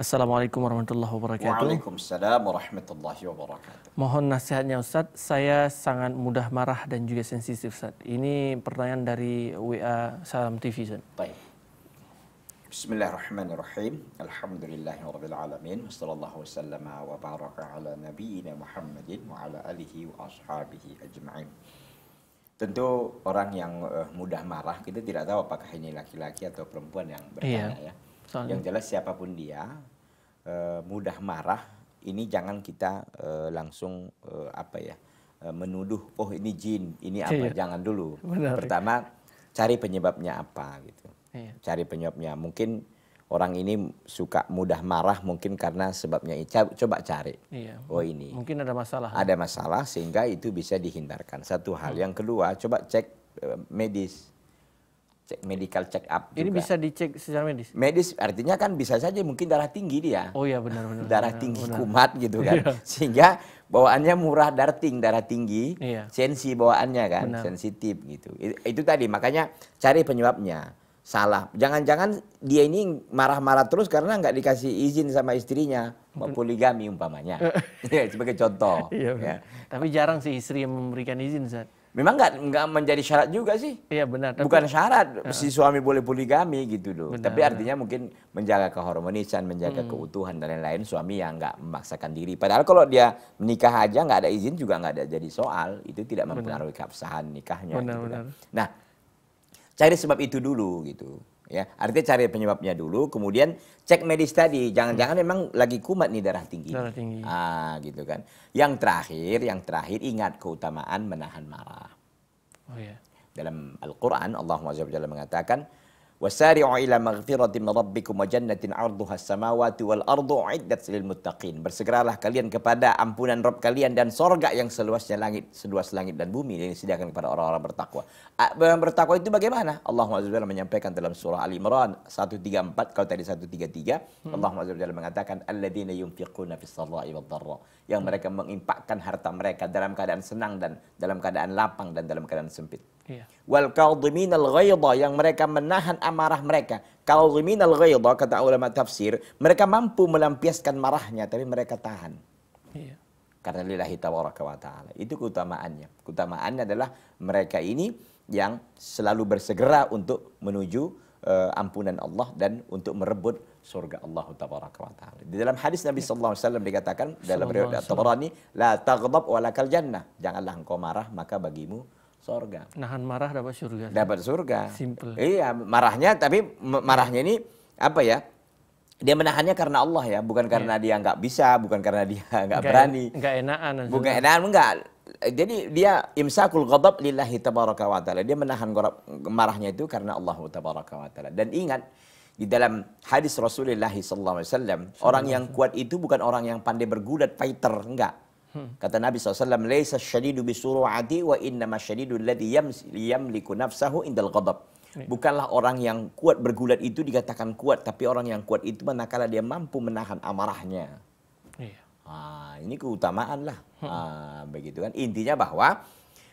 Assalamualaikum warahmatullahi wabarakatuh. Waalaikumsalam warahmatullahi wabarakatuh. Mohon nasihatnya Ustaz, saya sangat mudah marah dan juga sensitif Ustaz. Ini pertanyaan dari WA Salam TV Ustaz. Baik. Bismillahirrahmanirrahim. alamin. Wassallallahu wasallam wa baraka ala nabiyina Muhammadin wa ala alihi wa ashabihi ajma'in. Tentu orang yang eh, mudah marah, kita tidak tahu apakah ini laki-laki atau perempuan yang bertanya yeah. ya Soalnya. Yang jelas siapapun dia uh, mudah marah ini jangan kita uh, langsung uh, apa ya uh, menuduh oh ini jin ini apa iya. jangan dulu. Benar. Pertama cari penyebabnya apa gitu. Iya. Cari penyebabnya mungkin orang ini suka mudah marah mungkin karena sebabnya coba cari iya. oh ini mungkin ada masalah ada masalah sehingga itu bisa dihindarkan satu hal hmm. yang kedua coba cek medis cek medical check up. Ini juga. bisa dicek secara medis. Medis artinya kan bisa saja mungkin darah tinggi dia. Oh iya benar benar. darah benar, tinggi benar. kumat gitu kan. Iya. Sehingga bawaannya murah darting, darah tinggi, iya. sensi bawaannya kan, sensitif gitu. Itu, itu tadi makanya cari penyebabnya. Salah. Jangan-jangan dia ini marah-marah terus karena nggak dikasih izin sama istrinya poligami umpamanya. Iya, sebagai contoh. Iya, ya. Tapi jarang sih istri yang memberikan izin, Zat. Memang nggak nggak menjadi syarat juga sih. Iya benar. Tapi, Bukan syarat uh, si suami boleh poligami gitu loh. Benar, tapi artinya benar. mungkin menjaga keharmonisan, menjaga hmm. keutuhan dan lain-lain. Suami yang nggak memaksakan diri. Padahal kalau dia menikah aja nggak ada izin juga nggak ada jadi soal. Itu tidak mempengaruhi keabsahan nikahnya. Benar, gitu kan. benar. Kan. Nah, cari sebab itu dulu gitu ya artinya cari penyebabnya dulu kemudian cek medis tadi jangan-jangan hmm. memang lagi kumat nih darah tinggi darah tinggi ah gitu kan yang terakhir yang terakhir ingat keutamaan menahan marah oh, yeah. dalam Al Quran Allah Subhanahu mengatakan wasari'u ila maghfiratin min rabbikum wa jannatin 'arduha samawati wal ardu lil muttaqin. Bersegeralah kalian kepada ampunan Rabb kalian dan sorga yang seluasnya langit, seluas langit dan bumi yang disediakan kepada orang-orang bertakwa. Orang bertakwa itu bagaimana? Allah SWT menyampaikan dalam surah Al Imran 134 kalau tadi 133 hmm. Allah SWT mengatakan alladzina yunfiquna fis sarra'i wad dharra yang mereka mengimpakkan harta mereka dalam keadaan senang dan dalam keadaan lapang dan dalam keadaan sempit. Iya. Wal kadhimin al ghaidha yang mereka menahan amarah mereka. Kadhimin al ghaidha kata ulama tafsir, mereka mampu melampiaskan marahnya tapi mereka tahan. Iya. Karena lillahi tabaraka wa taala. Itu keutamaannya. Keutamaannya adalah mereka ini yang selalu bersegera untuk menuju uh, ampunan Allah dan untuk merebut surga Allah tabaraka wa taala. Di dalam hadis Nabi iya. sallallahu alaihi wasallam dikatakan dalam riwayat At-Tabarani, la taghdab wa lakal jannah. Janganlah engkau marah maka bagimu surga. Nahan marah dapat surga. Dapat surga. Simple. Iya, marahnya tapi marahnya ini apa ya? Dia menahannya karena Allah ya, bukan iya. karena yeah. dia nggak bisa, bukan karena dia nggak berani. Nggak enakan. Bukan enakan, enggak. Jadi dia imsakul ghadab lillahi tabaraka wa ta'ala. Dia menahan marahnya itu karena Allah tabaraka wa ta'ala. Dan ingat, di dalam hadis Rasulullah SAW, orang yang kuat itu bukan orang yang pandai bergulat, fighter, enggak Kata Nabi SAW, Laisa syadidu adi wa innama syadidu yam yamliku nafsahu indal ghadab. Iya. Bukanlah orang yang kuat bergulat itu dikatakan kuat, tapi orang yang kuat itu manakala dia mampu menahan amarahnya. Iya. Ah, ini keutamaan lah. Hmm. Ah, begitu kan. Intinya bahwa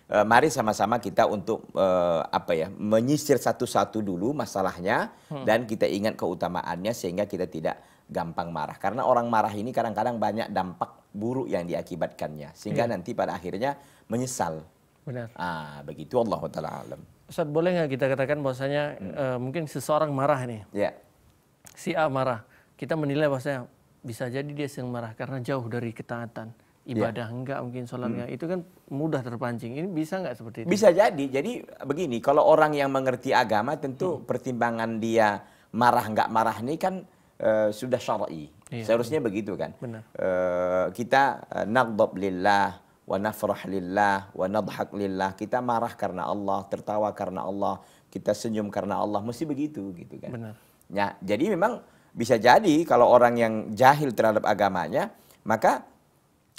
eh, mari sama-sama kita untuk eh, apa ya menyisir satu-satu dulu masalahnya hmm. dan kita ingat keutamaannya sehingga kita tidak gampang marah. Karena orang marah ini kadang-kadang banyak dampak buruk yang diakibatkannya sehingga yeah. nanti pada akhirnya menyesal. Benar. Ah, begitu Allah taala alam. Ustaz, boleh nggak kita katakan bahwasanya hmm. uh, mungkin seseorang marah nih. Ya. Yeah. Si A marah. Kita menilai bahwasanya bisa jadi dia sedang marah karena jauh dari ketaatan ya. ibadah ya. enggak mungkin sholatnya hmm. itu kan mudah terpancing ini bisa nggak seperti itu bisa jadi jadi begini kalau orang yang mengerti agama tentu hmm. pertimbangan dia marah enggak marah ini kan uh, sudah syar'i Iya, Seharusnya benar. Iya. begitu kan. Uh, kita uh, lillah wa nafrah lillah wa nadhak lillah. Kita marah karena Allah, tertawa karena Allah, kita senyum karena Allah. Mesti begitu gitu kan. Benar. Ya, jadi memang bisa jadi kalau orang yang jahil terhadap agamanya, maka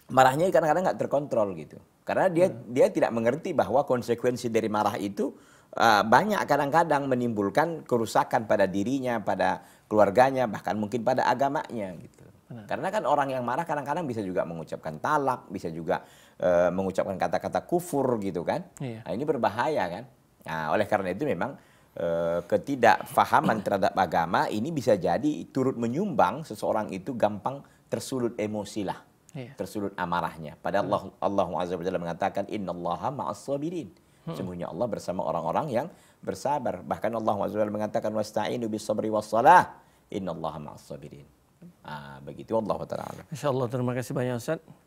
marahnya kadang-kadang nggak terkontrol gitu. Karena dia hmm. dia tidak mengerti bahwa konsekuensi dari marah itu Ah, banyak kadang-kadang menimbulkan kerusakan pada dirinya, pada keluarganya, bahkan mungkin pada agamanya gitu. Karena kan orang yang marah kadang-kadang bisa juga mengucapkan talak, bisa juga uh, mengucapkan kata-kata kufur gitu kan. Iya. Nah, ini berbahaya kan. Nah, oleh karena itu memang uh, ketidakfahaman terhadap agama ini bisa jadi turut menyumbang seseorang itu gampang tersulut emosi lah. Iya. Tersulut amarahnya. Padahal Allah Allah Azza wa Jalla mengatakan innallaha ma'as sabirin. Hmm. Sungguhnya Allah bersama orang-orang yang bersabar. Bahkan Allah SWT mengatakan wasta'inu bisabri wassalah. Innallaha ma'as sabirin. Ah, begitu Allah Taala. Insya terima kasih banyak Ustaz.